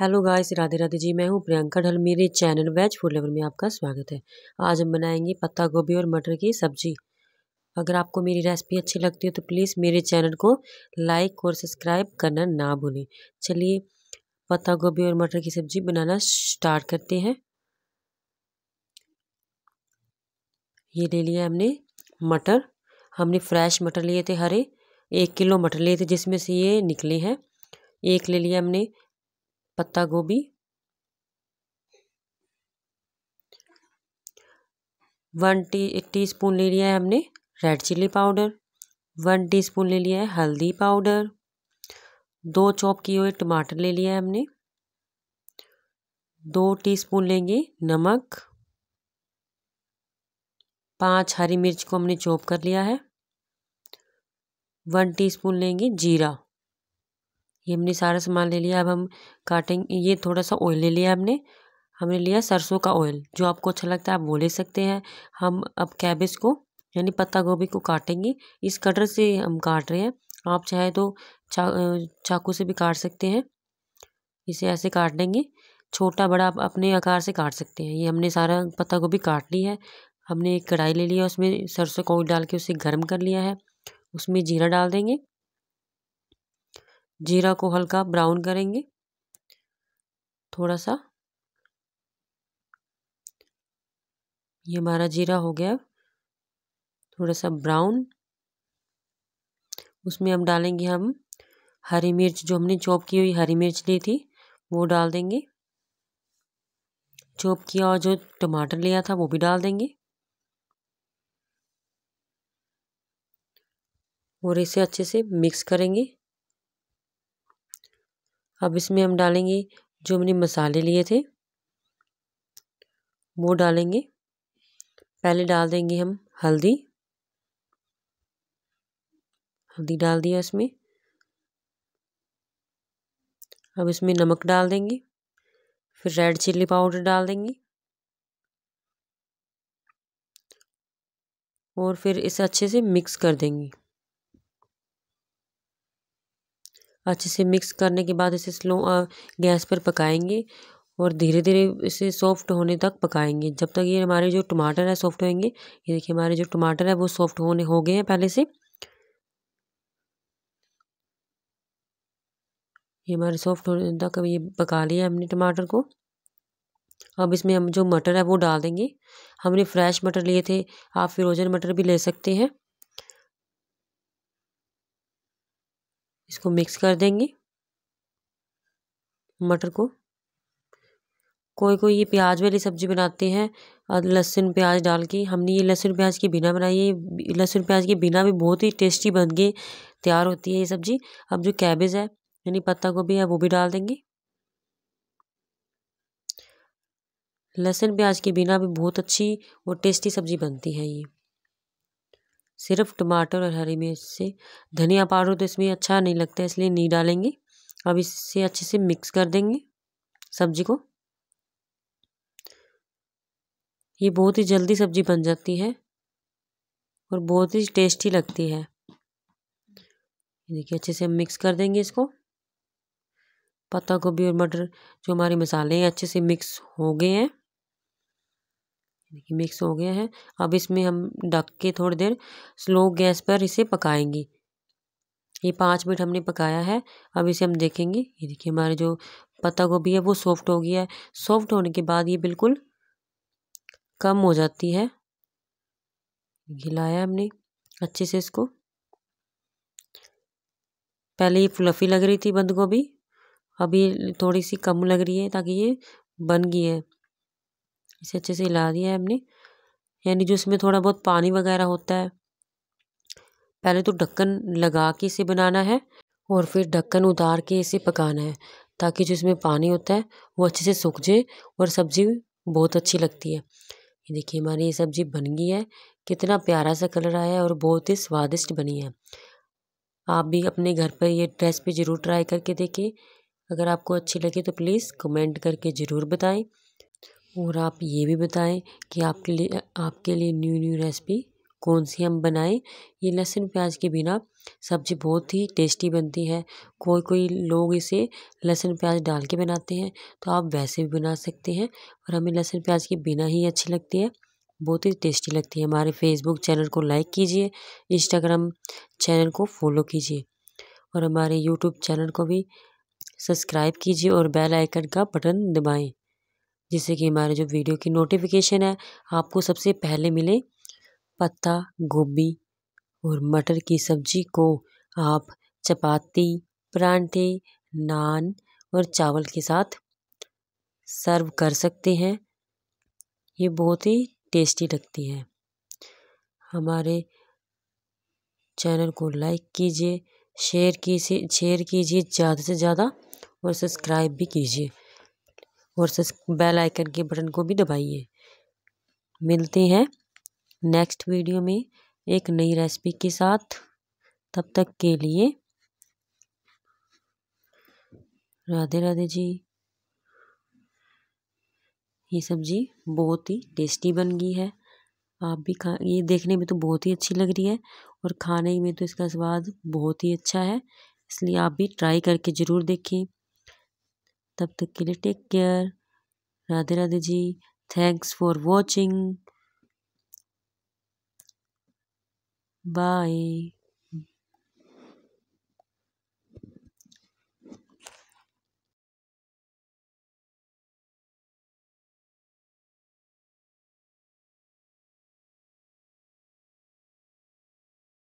hello guys Radhe Radhe ji मैं हूं प्रियंका ढल मेरे चैनल वेज फूड लेवल में आपका स्वागत है आज हम बनाएंगे पत्ता गोभी और मटर की सब्जी अगर आपको मेरी रेसिपी अच्छी लगती है तो प्लीज़ मेरे चैनल को लाइक और सब्सक्राइब करना ना भूलें चलिए पत्ता गोभी और मटर की सब्जी बनाना स्टार्ट करते हैं ये ले लिया हमने मटर हमने फ्रेश मटर लिए थे हरे एक किलो मटर लिए थे जिसमें से ये निकले हैं एक ले लिया हमने पत्ता गोभी वन टी एक स्पून ले लिया है हमने red chilli powder one teaspoon ले लिया है हल्दी पाउडर दो चॉप किए हुए टमाटर ले लिया है हमने दो टीस्पून लेंगे नमक पांच हरी मिर्च को हमने चॉप कर लिया है वन टीस्पून लेंगे जीरा ये हमने सारा सामान ले लिया अब हम काटेंगे ये थोड़ा सा ऑयल ले लिया हमने हमने लिया सरसों का ऑयल जो आपको अच्छा लगता है आप वो ले सकते हैं हम अब कैबेज को यानी पत्ता गोभी को काटेंगे इस कटर से हम काट रहे हैं आप चाहे तो चा चाकू से भी काट सकते हैं इसे ऐसे काट देंगे छोटा बड़ा आप अपने आकार से काट सकते हैं ये हमने सारा पत्ता गोभी काट ली है हमने एक कढ़ाई ले लिया उसमें सरसों का ऑयल डाल के उसे गर्म कर लिया है उसमें जीरा डाल देंगे जीरा को हल्का ब्राउन करेंगे थोड़ा सा ये हमारा जीरा हो गया थोड़ा सा ब्राउन उसमें हम डालेंगे हम हरी मिर्च जो हमने चॉप की हुई हरी मिर्च ली थी वो डाल देंगे चॉप किया और जो टमाटर लिया था वो भी डाल देंगे और इसे अच्छे से मिक्स करेंगे अब इसमें हम डालेंगे जो हमने मसाले लिए थे वो डालेंगे पहले डाल देंगे हम हल्दी हल्दी डाल दिया इसमें अब इसमें नमक डाल देंगे फिर रेड चिल्ली पाउडर डाल देंगे और फिर इसे अच्छे से मिक्स कर देंगे अच्छे से मिक्स करने के बाद इसे स्लो गैस पर पकाएंगे और धीरे धीरे इसे सॉफ़्ट होने तक पकाएंगे जब तक ये हमारे जो टमाटर है सॉफ़्ट होंगे ये देखिए हमारे जो टमाटर है वो सॉफ़्ट होने हो गए हैं पहले से ये हमारे सॉफ़्ट होने तक ये पका लिया हमने टमाटर को अब इसमें हम जो मटर है वो डाल देंगे हमने फ्रेश मटर लिए थे आप फ्रोज़न मटर भी ले सकते हैं इसको मिक्स कर देंगे मटर को कोई कोई ये प्याज वाली सब्ज़ी बनाते हैं और लहसुन प्याज डाल के हमने ये लहसुन प्याज की बिना बनाई है लहसुन प्याज के बिना भी बहुत ही टेस्टी बन के तैयार होती है ये सब्ज़ी अब जो कैबेज है यानी पत्ता गोभी है वो भी डाल देंगे लहसुन प्याज के बिना भी बहुत अच्छी और टेस्टी सब्ज़ी बनती है ये सिर्फ टमाटर और हरी मिर्च से धनिया पाउडर तो इसमें अच्छा नहीं लगता है इसलिए नहीं डालेंगे अब इससे अच्छे से मिक्स कर देंगे सब्जी को ये बहुत ही जल्दी सब्जी बन जाती है और बहुत ही टेस्टी लगती है देखिए अच्छे से हम मिक्स कर देंगे इसको पत्ता गोभी और मटर जो हमारे मसाले हैं अच्छे से मिक्स हो गए हैं देखिए मिक्स हो गया है अब इसमें हम ढक के थोड़ी देर स्लो गैस पर इसे पकाएंगे ये पाँच मिनट हमने पकाया है अब इसे हम देखेंगे ये देखिए हमारे जो पत्ता गोभी है वो सॉफ्ट हो गया है सॉफ्ट होने के बाद ये बिल्कुल कम हो जाती है घिलाया हमने अच्छे से इसको पहले ये फ्लफ़ी लग रही थी बंद गोभी अभी थोड़ी सी कम लग रही है ताकि ये बन गई है इसे अच्छे से हिला दिया है हमने यानी जो इसमें थोड़ा बहुत पानी वगैरह होता है पहले तो ढक्कन लगा के इसे बनाना है और फिर ढक्कन उतार के इसे पकाना है ताकि जो इसमें पानी होता है वो अच्छे से सूख जाए और सब्ज़ी बहुत अच्छी लगती है ये देखिए हमारी ये सब्ज़ी बन गई है कितना प्यारा सा कलर आया है और बहुत ही स्वादिष्ट बनी है आप भी अपने घर पर ये रेसिपी ज़रूर ट्राई करके देखें अगर आपको अच्छी लगे तो प्लीज़ कमेंट करके ज़रूर बताएं और आप ये भी बताएं कि आपके लिए आपके लिए न्यू न्यू रेसिपी कौन सी हम बनाएं ये लहसुन प्याज के बिना सब्ज़ी बहुत ही टेस्टी बनती है कोई कोई लोग इसे लहसुन प्याज डाल के बनाते हैं तो आप वैसे भी बना सकते हैं और हमें लहसुन प्याज के बिना ही अच्छी लगती है बहुत ही टेस्टी लगती है हमारे फेसबुक चैनल को लाइक कीजिए इंस्टाग्राम चैनल को फॉलो कीजिए और हमारे यूट्यूब चैनल को भी सब्सक्राइब कीजिए और बेल आइकन का बटन दबाएँ जिससे कि हमारे जो वीडियो की नोटिफिकेशन है आपको सबसे पहले मिले पत्ता गोभी और मटर की सब्ज़ी को आप चपाती परांठे नान और चावल के साथ सर्व कर सकते हैं ये बहुत ही टेस्टी लगती है हमारे चैनल को लाइक कीजिए शेयर कीजिए शेयर कीजिए ज़्यादा से ज़्यादा और सब्सक्राइब भी कीजिए और बेल आइकन के बटन को भी दबाइए मिलते हैं नेक्स्ट वीडियो में एक नई रेसिपी के साथ तब तक के लिए राधे राधे जी ये सब्ज़ी बहुत ही टेस्टी बन गई है आप भी खा ये देखने में तो बहुत ही अच्छी लग रही है और खाने में तो इसका स्वाद बहुत ही अच्छा है इसलिए आप भी ट्राई करके ज़रूर देखें तब तक के लिए take care Radhe Radhe ji thanks for watching bye